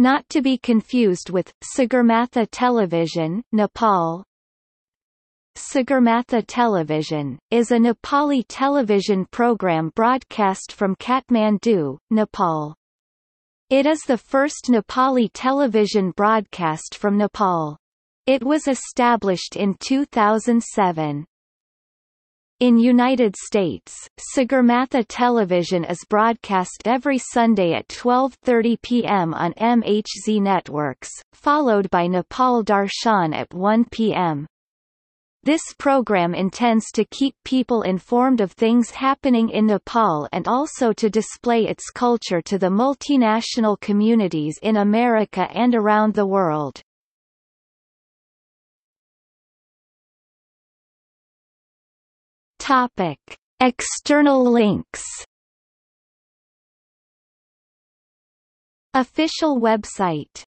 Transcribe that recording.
Not to be confused with, Sagarmatha Television, Nepal, Sagarmatha Television, is a Nepali television program broadcast from Kathmandu, Nepal. It is the first Nepali television broadcast from Nepal. It was established in 2007. In United States, Sagarmatha Television is broadcast every Sunday at 12.30 p.m. on MHZ Networks, followed by Nepal Darshan at 1 p.m. This program intends to keep people informed of things happening in Nepal and also to display its culture to the multinational communities in America and around the world. Topic: External links. Official website